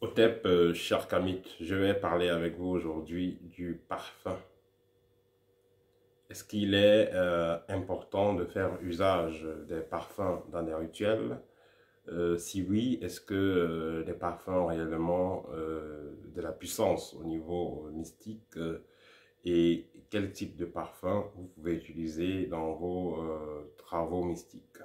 Otep, euh, cher Kamit, je vais parler avec vous aujourd'hui du parfum. Est-ce qu'il est, euh, important de faire usage des parfums dans des rituels euh, Si oui, est-ce que les parfums ont réellement de la puissance au niveau mystique Et quel type de parfum vous pouvez utiliser dans vos travaux mystiques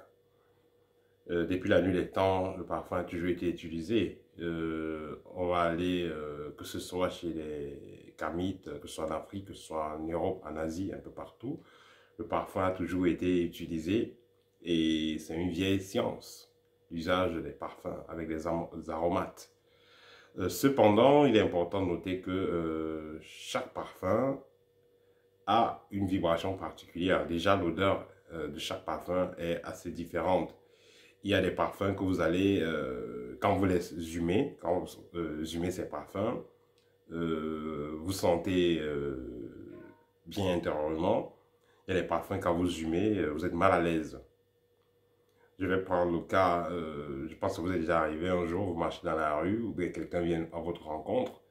Depuis la nuit des temps, le parfum a toujours été utilisé euh, on va aller, euh, que ce soit chez les Kamites, que ce soit en Afrique, que ce soit en Europe, en Asie, un peu partout, le parfum a toujours été utilisé et c'est une vieille science, l'usage des parfums avec des, aromates. Euh, cependant, il est important de noter que chaque parfum a une vibration particulière. Déjà, l'odeur de chaque parfum est assez différente. Il y a des parfums que vous allez quand vous les zumer quand vous euh, ces parfums, euh, vous sentez euh, bien intérieurement. Il y a les parfums, quand vous humez, euh, vous êtes mal à l'aise. Je vais prendre le cas, je pense que vous êtes déjà arrivé un jour, vous marchez dans la rue, ou quelqu'un vient à votre rencontre,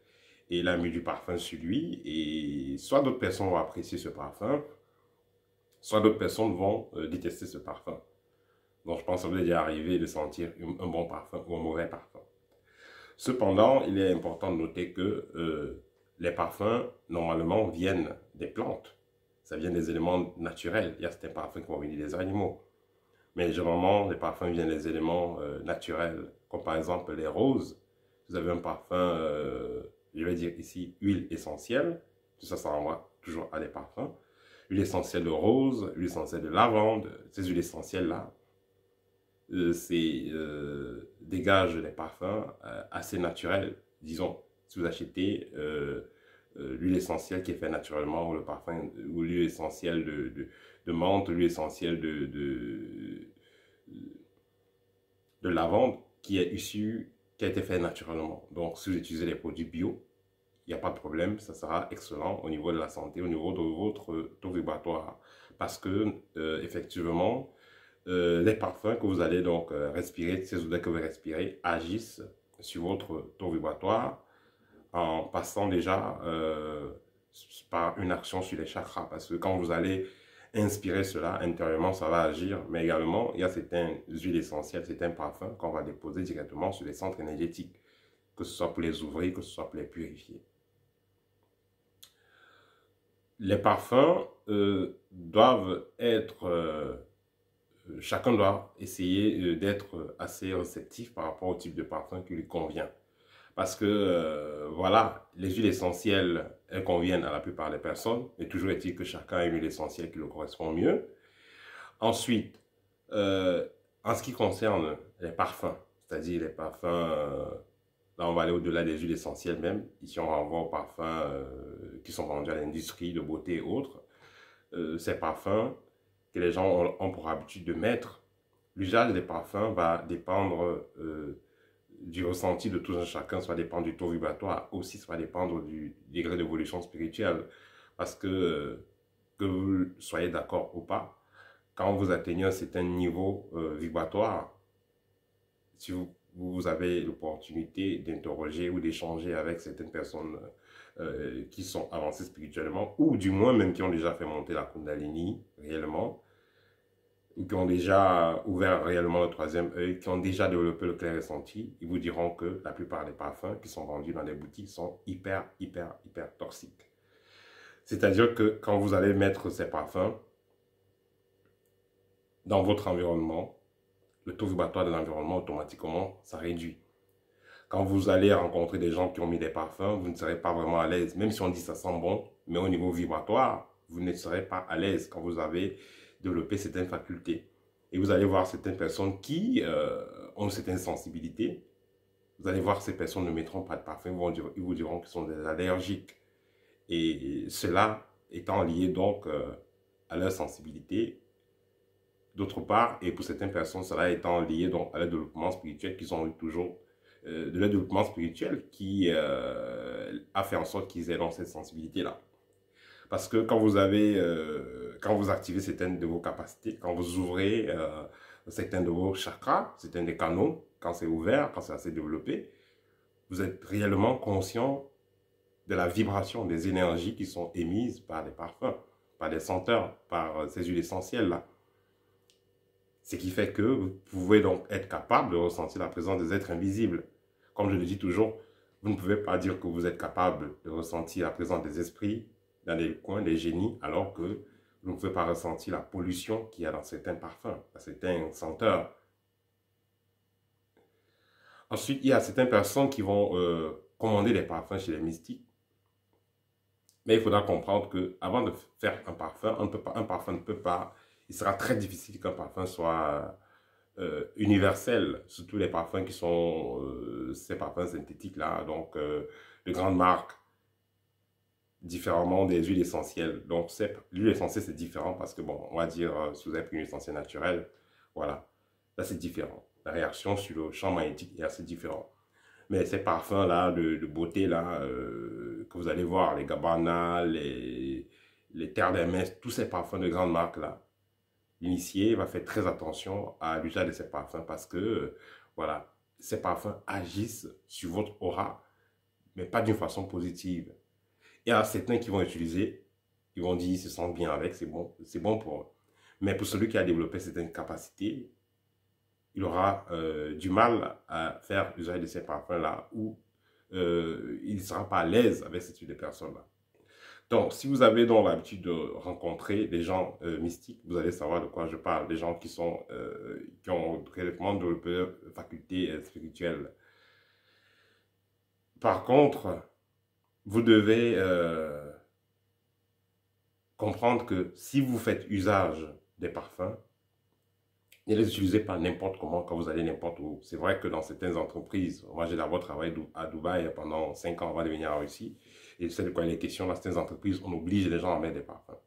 et il a mis du parfum sur lui, et soit d'autres personnes vont apprécier ce parfum, soit d'autres personnes vont détester ce parfum. Donc je pense que vous déjà arrivé de sentir un bon parfum ou un mauvais parfum. Cependant, il est important de noter que euh, les parfums, normalement, viennent des plantes. Ça vient des éléments naturels. Il y a certains parfums qui vont venir des animaux. Mais généralement, les parfums viennent des éléments euh, naturels, comme par exemple les roses. Vous avez un parfum, euh, je vais dire ici, huile essentielle. Tout ça, ça renvoie toujours à des parfums. Huile essentielle de rose, huile essentielle de lavande. Ces huiles essentielles-là euh, c'est, euh, dégage des parfums euh, assez naturels, disons. Si vous achetez l'huile essentielle qui est faite naturellement, ou le parfum, ou l'huile essentielle de, de, menthe, l'huile essentielle de, de, lavande, qui est issue, qui a été faite naturellement. Donc, si vous utilisez les produits bio, il n'y a pas de problème, ça sera excellent au niveau de la santé, au niveau de votre taux vibratoire. Parce que, effectivement, euh, les parfums que vous allez donc euh, respirer, ces odeurs que vous respirez, agissent sur votre taux vibratoire en passant déjà euh, par une action sur les chakras. Parce que quand vous allez inspirer cela intérieurement, ça va agir. Mais également, il y a huile huiles essentielles, un parfum qu'on va déposer directement sur les centres énergétiques, que ce soit pour les ouvrir, que ce soit pour les purifier. Les parfums doivent être chacun doit essayer euh, d'être euh, assez réceptif par rapport au type de parfum qui lui convient. Parce que, euh, voilà, les huiles essentielles, elles conviennent à la plupart des personnes, mais toujours est-il que chacun a une huile essentielle qui lui correspond mieux. Ensuite, en ce qui concerne les parfums, c'est-à-dire les parfums, là on va aller au-delà des huiles essentielles même, ici on renvoie aux parfums qui sont vendus à l'industrie de beauté et autres, ces parfums, que les gens ont, pour habitude de mettre, l'usage des parfums va dépendre euh, du ressenti de tout un chacun, soit dépend du taux vibratoire, aussi ça va dépendre du degré d'évolution spirituelle. Parce que, euh, que vous soyez d'accord ou pas, quand vous atteignez un certain niveau euh, vibratoire, si vous, vous avez l'opportunité d'interroger ou d'échanger avec certaines personnes euh, qui sont avancés spirituellement, ou du moins même qui ont déjà fait monter la Kundalini réellement, ou qui ont déjà ouvert réellement le troisième œil, qui ont déjà développé le clair ressenti, ils vous diront que la plupart des parfums qui sont vendus dans les boutiques sont hyper, hyper, hyper toxiques. C'est-à-dire que quand vous allez mettre ces parfums dans votre environnement, le taux vibratoire de l'environnement automatiquement, ça réduit. Quand vous allez rencontrer des gens qui ont mis des parfums, vous ne serez pas vraiment à l'aise. Même si on dit ça sent bon, mais au niveau vibratoire, vous ne serez pas à l'aise quand vous avez développé certaines facultés. Et vous allez voir certaines personnes qui euh, ont certaines sensibilités. Vous allez voir ces personnes ne mettront pas de parfum, ils vous diront qu'ils sont des allergiques. Et cela étant lié donc euh, à leur sensibilité, d'autre part, et pour certaines personnes, cela étant lié donc à leur développement spirituel qu'ils ont eu toujours euh, de leur développement spirituel qui euh, a fait en sorte qu'ils aient cette sensibilité-là. Parce que quand vous avez, euh, quand vous activez certaines de vos capacités, quand vous ouvrez certains de vos chakras, certains des canaux, quand c'est ouvert, quand c'est assez développé, vous êtes réellement conscient de la vibration, des énergies qui sont émises par les parfums, par les senteurs, par ces huiles essentielles-là. Ce qui fait que vous pouvez donc être capable de ressentir la présence des êtres invisibles. Comme je le dis toujours, vous ne pouvez pas dire que vous êtes capable de ressentir la présence des esprits dans les coins, des génies, alors que vous ne pouvez pas ressentir la pollution qu'il y a dans certains parfums, dans certains senteurs. Ensuite, il y a certaines personnes qui vont euh, commander des parfums chez les mystiques. Mais il faudra comprendre que avant de faire un parfum, on peut pas, un parfum ne peut pas, il sera très difficile qu'un parfum soit euh, universel, surtout les parfums qui sont euh, ces parfums synthétiques-là, donc les euh, grandes marques, différemment des huiles essentielles. Donc l'huile essentielle, c'est différent parce que, bon, on va dire, si vous avez pris une essentielle naturelle, voilà, là c'est différent. La réaction sur le champ magnétique est assez différent Mais ces parfums-là, de, beauté, là, que vous allez voir, les Gabbana, les, les Terres messes tous ces parfums de grandes marques-là, l'initié va faire très attention à l'usage de ces parfums parce que, euh, voilà, ces parfums agissent sur votre aura, mais pas d'une façon positive. Il y a certains qui vont utiliser, ils vont dire, ils se sentent bien avec, c'est bon, c'est bon pour eux. Mais pour celui qui a développé certaines capacités, il aura euh, du mal à faire usage de ces parfums-là ou euh, il ne sera pas à l'aise avec cette type de personnes-là. Donc, si vous avez donc l'habitude de rencontrer des gens euh, mystiques, vous allez savoir de quoi je parle. Des gens qui sont, euh, qui ont réellement développé euh, facultés spirituelles. Par contre, vous devez comprendre que si vous faites usage des parfums, ne les utilisez pas n'importe comment quand vous allez n'importe où. C'est vrai que dans certaines entreprises, moi j'ai d'abord travaillé à Dubaï pendant 5 ans avant de venir en Russie. Et c'est de quoi il est question dans certaines entreprises, on oblige les gens à mettre des parfums.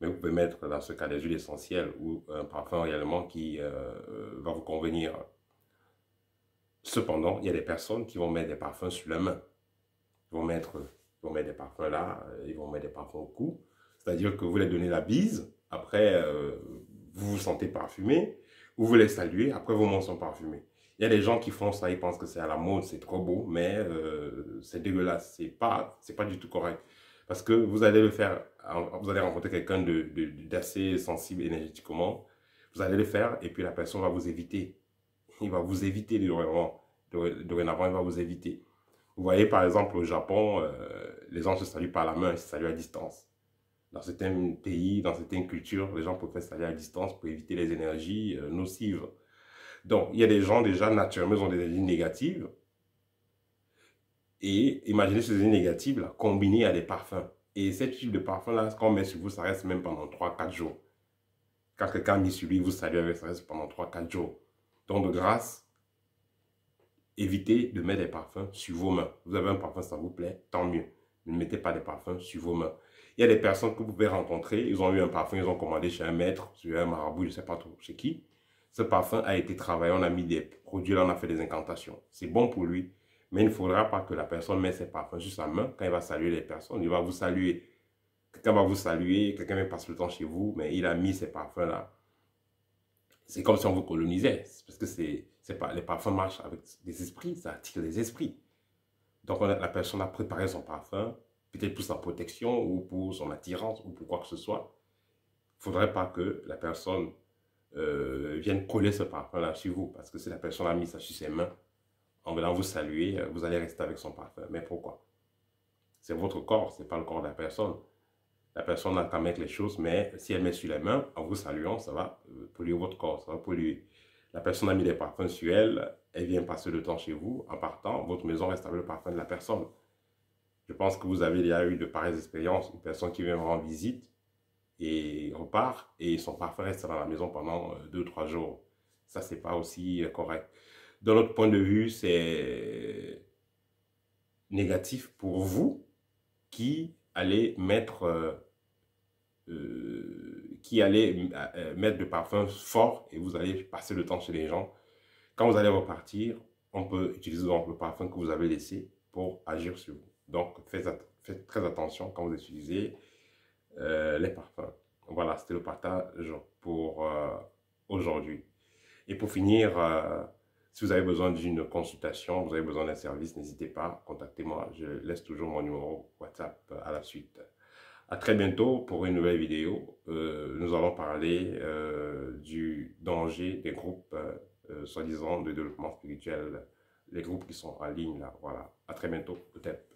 Mais vous pouvez mettre dans ce cas des huiles essentielles ou un parfum réellement qui euh, euh, va vous convenir. Cependant, il y a des personnes qui vont mettre des parfums sur la main. Ils vont mettre, vont mettre des parfums là, euh, ils vont mettre des parfums au cou. C'est-à-dire que vous les donnez la bise, après vous vous sentez parfumé, vous les saluez, après vos mains sont parfumées. Il y a des gens qui font ça, ils pensent que c'est à la mode, c'est trop beau, mais euh, c'est dégueulasse, c'est pas, c'est pas du tout correct. Parce que vous allez le faire, vous allez rencontrer quelqu'un d'assez sensible énergétiquement, vous allez le faire et puis la personne va vous éviter. Il va vous éviter dorénavant. il va vous éviter. Vous voyez par exemple au Japon, euh, les gens se saluent par la main, ils se saluent à distance. Dans certains pays, dans certaines cultures, les gens peuvent se saluer à distance pour éviter les énergies euh, nocives. Donc, il y a des gens déjà naturellement, ils ont des lignes négatives. Et imaginez ces énergies négatives là, combinées à des parfums. Et ce type de parfum-là, quand on met sur vous, ça reste même pendant 3-4 jours. Quand quelqu'un met sur lui, vous saluez avec ça reste pendant 3-4 jours. Donc, de grâce, évitez de mettre des parfums sur vos mains. Vous avez un parfum, ça vous plaît, tant mieux. Ne mettez pas des parfums sur vos mains. Il y a des personnes que vous pouvez rencontrer, ils ont eu un parfum, ils ont commandé chez un maître, chez un marabout, je ne sais pas trop chez qui. Ce parfum a été travaillé, on a mis des produits là, on a fait des incantations. C'est bon pour lui, mais il ne faudra pas que la personne mette ses parfums juste sa main quand il va saluer les personnes. Il va vous saluer. Quelqu'un va vous saluer, quelqu'un va passe le temps chez vous, mais il a mis ses parfums là. C'est comme si on vous colonisait, parce que c'est, pas, les parfums marchent avec des esprits, ça attire les esprits. Donc on la personne a préparé son parfum, peut-être pour sa protection ou pour son attirance ou pour quoi que ce soit. Il ne faudrait pas que la personne euh, viennent coller ce parfum-là sur vous, parce que si la personne a mis ça sur ses mains, en venant vous saluer, euh, vous allez rester avec son parfum. Mais pourquoi C'est votre corps, c'est pas le corps de la personne. La personne a qu'à mettre les choses, mais si elle met sur les mains, en vous saluant, ça va euh, polluer votre corps, ça va polluer. La personne a mis des parfums sur elle, elle vient passer le temps chez vous. En partant, votre maison reste avec le parfum de la personne. Je pense que vous avez déjà eu de pareilles expériences. Une personne qui vient vous rendre visite, et repart et son parfum reste dans la maison pendant 2-3 euh, jours. Ça, c'est pas aussi euh, correct. De notre point de vue, c'est négatif pour vous qui allez mettre, euh, euh qui allez, mettre de parfum fort et vous allez passer le temps chez les gens. Quand vous allez repartir, on peut utiliser le parfum que vous avez laissé pour agir sur vous. Donc, faites, faites très attention quand vous utilisez euh, les parfums. Voilà, c'était le partage pour euh, aujourd'hui. Et pour finir, euh, si vous avez besoin d'une consultation, vous avez besoin d'un service, n'hésitez pas, contactez-moi. Je laisse toujours mon numéro WhatsApp à la suite. À très bientôt pour une nouvelle vidéo. nous allons parler du danger des groupes soi-disant de développement spirituel, les groupes qui sont en ligne là. Voilà. À très bientôt, peut-être.